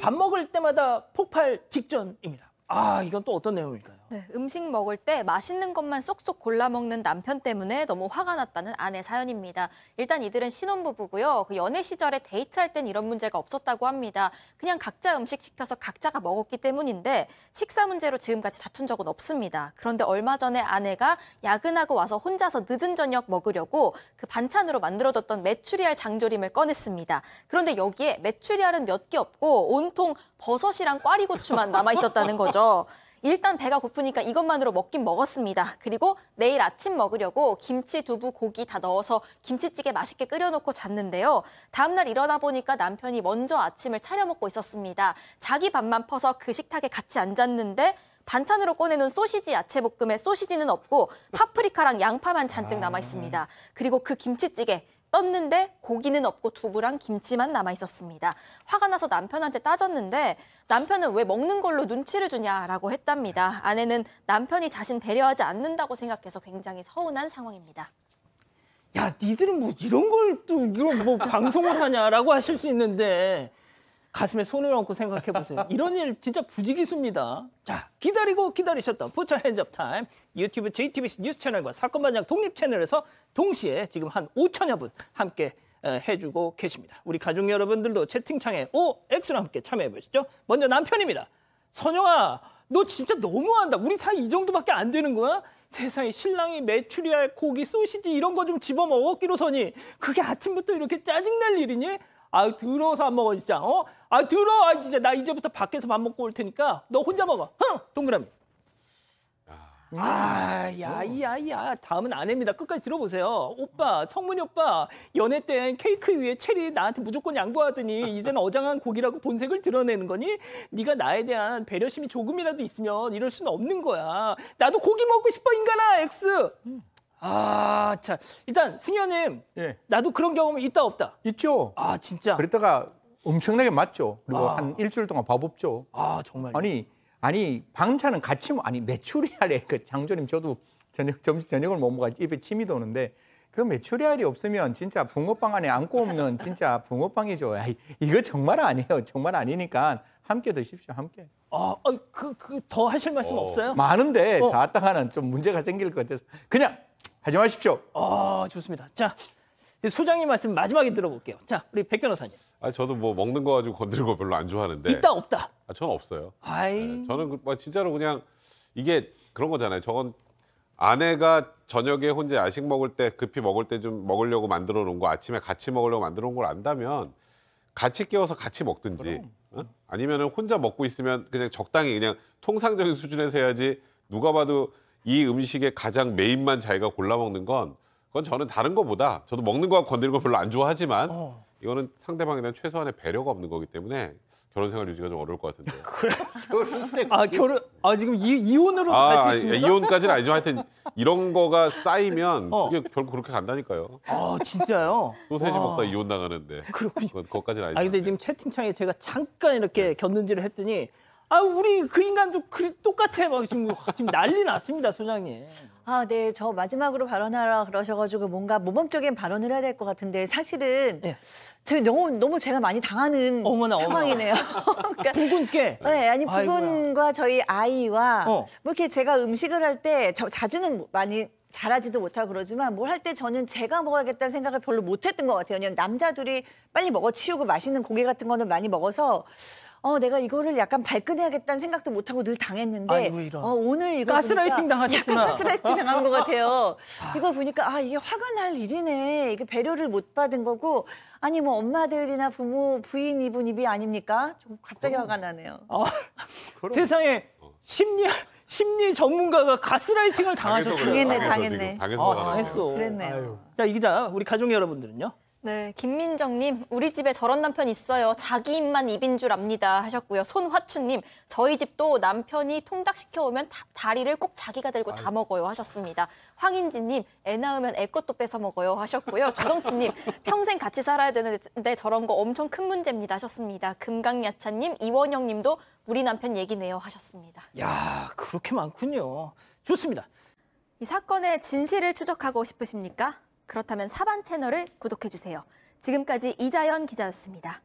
밥 먹을 때마다 폭발 직전입니다. 아, 이건 또 어떤 내용일까요? 네, 음식 먹을 때 맛있는 것만 쏙쏙 골라 먹는 남편 때문에 너무 화가 났다는 아내 사연입니다. 일단 이들은 신혼부부고요. 그 연애 시절에 데이트할 땐 이런 문제가 없었다고 합니다. 그냥 각자 음식 시켜서 각자가 먹었기 때문인데 식사 문제로 지금까지 다툰 적은 없습니다. 그런데 얼마 전에 아내가 야근하고 와서 혼자서 늦은 저녁 먹으려고 그 반찬으로 만들어뒀던 메추리알 장조림을 꺼냈습니다. 그런데 여기에 메추리알은 몇 개 없고 온통 버섯이랑 꽈리고추만 남아 있었다는 거죠. 일단 배가 고프니까 이것만으로 먹긴 먹었습니다. 그리고 내일 아침 먹으려고 김치, 두부, 고기 다 넣어서 김치찌개 맛있게 끓여놓고 잤는데요. 다음날 일어나 보니까 남편이 먼저 아침을 차려 먹고 있었습니다. 자기 밥만 퍼서 그 식탁에 같이 앉았는데 반찬으로 꺼내놓은 소시지 야채볶음에 소시지는 없고 파프리카랑 양파만 잔뜩 아. 남아 있습니다. 그리고 그 김치찌개 떴는데 고기는 없고 두부랑 김치만 남아 있었습니다. 화가 나서 남편한테 따졌는데 남편은 왜 먹는 걸로 눈치를 주냐라고 했답니다. 아내는 남편이 자신 배려하지 않는다고 생각해서 굉장히 서운한 상황입니다. 야, 니들은 뭐 이런 걸 또 이런 뭐 방송을 하냐라고 하실 수 있는데 가슴에 손을 얹고 생각해 보세요. 이런 일 진짜 부지기수입니다. 자, 기다리고 기다리셨던 부처 핸즈업 타임 유튜브 JTBC 뉴스 채널과 사건 반장 독립 채널에서 동시에 지금 한 5천여 분 함께 어, 해주고 계십니다. 우리 가족 여러분들도 채팅창에 OX로 함께 참여해 보시죠. 먼저 남편입니다. 선영아, 너 진짜 너무한다. 우리 사이 이 정도밖에 안 되는 거야? 세상에 신랑이 메추리알, 고기, 소시지 이런 거 좀 집어 먹었기로 서니 그게 아침부터 이렇게 짜증날 일이니? 아 들어서 안 먹어 진짜. 어? 아 들어. 아 진짜 나 이제부터 밖에서 밥 먹고 올 테니까 너 혼자 먹어. 흥 동그라미. 아, 아 야, 어. 야, 야. 다음은 아내입니다. 끝까지 들어보세요. 오빠, 성문이 오빠, 연애 땐 케이크 위에 체리 나한테 무조건 양보하더니 이제 어장한 고기라고 본색을 드러내는 거니? 네가 나에 대한 배려심이 조금이라도 있으면 이럴 수는 없는 거야. 나도 고기 먹고 싶어, 인간아, 엑스. 음. 아, 자 일단 승현님, 예. 나도 그런 경험이 있다 없다. 있죠. 아, 진짜. 그랬다가 엄청나게 맞죠. 그리고 아. 한 일주일 동안 밥없죠. 아, 정말. 아니, 아니 방차는 같이 뭐, 아니 메추리알에 그 장조님 저도 저녁 점심 저녁을 못 먹어 입에 침이 도는데 그 메추리알이 없으면 진짜 붕어빵 안에 안고 없는 진짜 붕어빵이죠. 아이, 거 정말 아니에요. 정말 아니니까 함께 드십시오. 함께. 아, 그 그 더 하실 말씀 어. 없어요? 많은데 어. 다 따가는 좀 문제가 생길 것 같아서 그냥 하지 마십시오. 어, 좋습니다. 자, 소장님 말씀 마지막에 들어볼게요. 자, 우리 백 변호사님. 아, 저도 뭐 먹는 거 가지고 건드리는 거 별로 안 좋아하는데. 있다 없다. 아, 저는 없어요. 아이. 네, 저는 그, 뭐 진짜로 그냥 이게 그런 거잖아요. 저건 아내가 저녁에 혼자 야식 먹을 때 급히 먹을 때 좀 먹으려고 만들어 놓은 거 아침에 같이 먹으려고 만들어 놓은 걸 안다면 같이 깨워서 같이 먹든지 어? 아니면은 혼자 먹고 있으면 그냥 적당히 그냥 통상적인 수준에서 해야지 누가 봐도 이 음식의 가장 메인만 자기가 골라 먹는 건 그건 저는 다른 거보다 저도 먹는 거와 건드리는 걸 별로 안 좋아하지만 어. 이거는 상대방에 대한 최소한의 배려가 없는 거기 때문에 결혼 생활 유지가 좀 어려울 것 같은데. 그래? 아 결혼 아 지금 이 이혼으로 아, 갈수 있습니까? 예, 이혼까지는 아니지만 하여튼 이런 거가 쌓이면 어. 그게 결국 그렇게 간다니까요. 아 진짜요? 소세지 와. 먹다 이혼 나가는데. 그렇군요. 그것까지는 아니죠. 아 근데 지금 채팅창에 제가 잠깐 이렇게 네. 겼는지를 했더니 아 우리 그 인간도 그 똑같아 막 지금 지금 난리 났습니다 소장님. 아, 네. 저 마지막으로 발언하라 그러셔가지고 뭔가 모범적인 발언을 해야 될 것 같은데 사실은 예. 저희 너무 너무 제가 많이 당하는 어머나, 상황이네요. 그러니까, 부군께. 네, 아니 부군과 아이고야. 저희 아이와 어. 뭐 이렇게 제가 음식을 할 때 자주는 많이 잘하지도 못하고 그러지만 뭘 할 때 저는 제가 먹어야겠다는 생각을 별로 못했던 것 같아요. 왜냐면 남자들이 빨리 먹어치우고 맛있는 고기 같은 거는 많이 먹어서 어 내가 이거를 약간 발끈해야겠다는 생각도 못하고 늘 당했는데 아이고, 어, 오늘 이거 가스라이팅 당하셨구나. 약간 가스라이팅 당한 것 같아요. 아. 이거 보니까 아 이게 화가 날 일이네. 이게 배려를 못 받은 거고 아니 뭐 엄마들이나 부모 부인 이분 입이 아닙니까? 좀 갑자기 그럼. 화가 나네요. 아, 어, 세상에 심리 심리 전문가가 가스라이팅을 당하셨어요. 당했네, 당했네. 당했어. 아, 당했어. 그랬네요. 아유. 자, 이 기자, 우리 가족 여러분들은요? 네, 김민정님, 우리 집에 저런 남편 있어요. 자기 입만 입인 줄 압니다. 하셨고요. 손화춘님, 저희 집도 남편이 통닭시켜 오면 다리를 꼭 자기가 들고 다 먹어요. 하셨습니다. 황인지님, 애 낳으면 애 것도 뺏어 먹어요. 하셨고요. 주성치님, 평생 같이 살아야 되는데 저런 거 엄청 큰 문제입니다. 하셨습니다. 금강야차님, 이원영님도 우리 남편 얘기네요. 하셨습니다. 야, 그렇게 많군요. 좋습니다. 이 사건의 진실을 추적하고 싶으십니까? 그렇다면 사반 채널을 구독해주세요. 지금까지 이자연 기자였습니다.